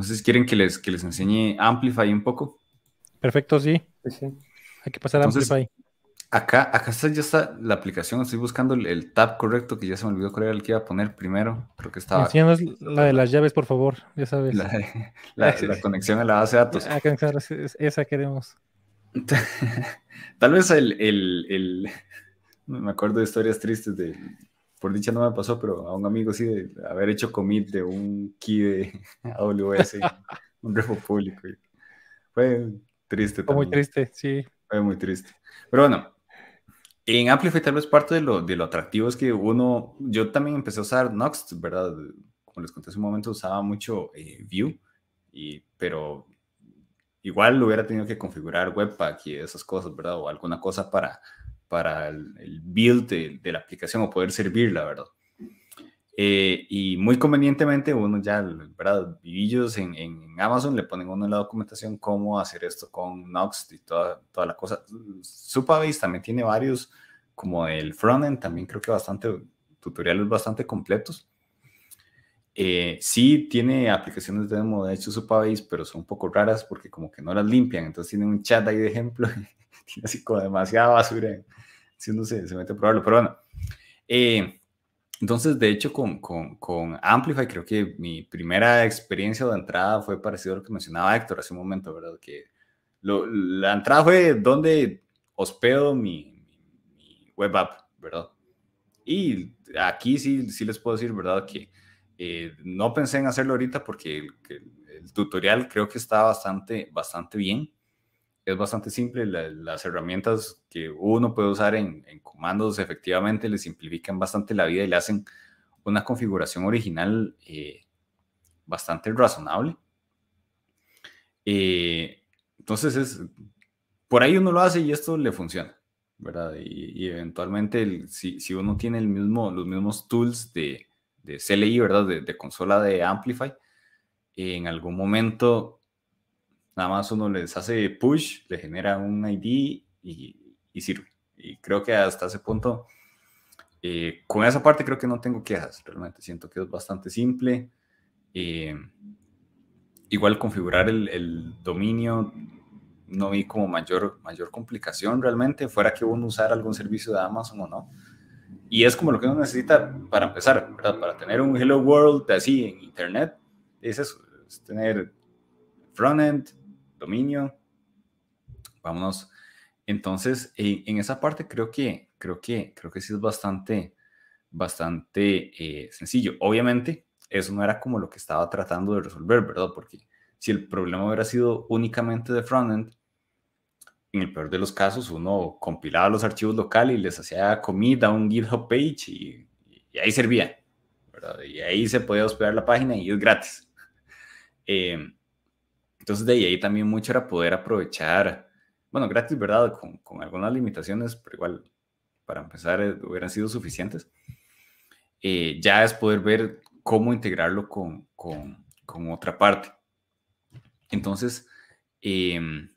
Entonces, ¿quieren que les, que les enseñe Amplify un poco? Perfecto, sí. Hay que pasar a Amplify. Acá, acá ya está la aplicación. Estoy buscando el, tab correcto que ya se me olvidó cuál era el que iba a poner primero. Creo que estaba. haciendo la de las llaves, por favor. Ya sabes. La, la, conexión a la base de datos. Ah, esa queremos. Tal vez el, el, el, Me acuerdo de historias tristes de por dicha no me pasó, pero a un amigo sí de haber hecho commit de un key de AWS, un repo público. Fue triste. Fue muy triste, sí. Fue muy triste. Pero bueno, en Amplify tal vez parte de lo, de lo atractivo es que uno, yo también empecé a usar nox ¿verdad? Como les conté hace un momento, usaba mucho eh, Vue, y, pero igual lo hubiera tenido que configurar Webpack y esas cosas, ¿verdad? O alguna cosa para para el, build de, la aplicación o poder servirla, ¿verdad? Eh, y muy convenientemente, uno ya, ¿verdad? Vivillos en, en, Amazon le ponen uno en la documentación cómo hacer esto con Nox y toda, la cosa. Supabase también tiene varios, como el frontend, también creo que bastante, tutoriales bastante completos. Eh, sí tiene aplicaciones de demo, de hecho, Supabase, pero son un poco raras porque como que no las limpian, entonces tienen un chat ahí de ejemplo así como demasiada basura si uno se, mete a probarlo. Pero bueno, eh, entonces de hecho con, con, con, Amplify creo que mi primera experiencia de entrada fue parecido a lo que mencionaba Héctor hace un momento, ¿verdad? Que la entrada fue donde hospedo mi, mi, web app, ¿verdad? Y aquí sí, sí les puedo decir, ¿verdad? Que eh, no pensé en hacerlo ahorita porque el, tutorial creo que está bastante, bastante bien es bastante simple. las herramientas que uno puede usar en, comandos efectivamente le simplifican bastante la vida y le hacen una configuración original eh, bastante razonable. Eh, entonces, es, por ahí uno lo hace y esto le funciona, ¿verdad? Y, eventualmente, si, uno tiene el mismo, los mismos tools de, de CLI, ¿verdad? De, de consola de Amplify, en algún momento Nada más uno les hace push, le genera un ID y, sirve. Y creo que hasta ese punto, eh, con esa parte creo que no tengo quejas. Realmente siento que es bastante simple. Eh, igual configurar el, dominio no vi como mayor, mayor complicación realmente, fuera que uno usara algún servicio de Amazon o no. Y es como lo que uno necesita para empezar, ¿verdad? Para tener un Hello World así en Internet, es eso, es tener frontend, dominio. Vámonos. Entonces, en, esa parte creo que, creo que, creo que sí es bastante, bastante eh, sencillo. Obviamente, eso no era como lo que estaba tratando de resolver, ¿verdad? Porque si el problema hubiera sido únicamente de frontend, en el peor de los casos, uno compilaba los archivos locales y les hacía comida un GitHub page y, ahí servía, ¿verdad? Y ahí se podía hospedar la página y es gratis. Eh, entonces, de ahí también mucho era poder aprovechar, bueno, gratis, ¿verdad? Con, algunas limitaciones, pero igual, para empezar, eh, hubieran sido suficientes. Eh, ya es poder ver cómo integrarlo con, con, con otra parte. Entonces, eh,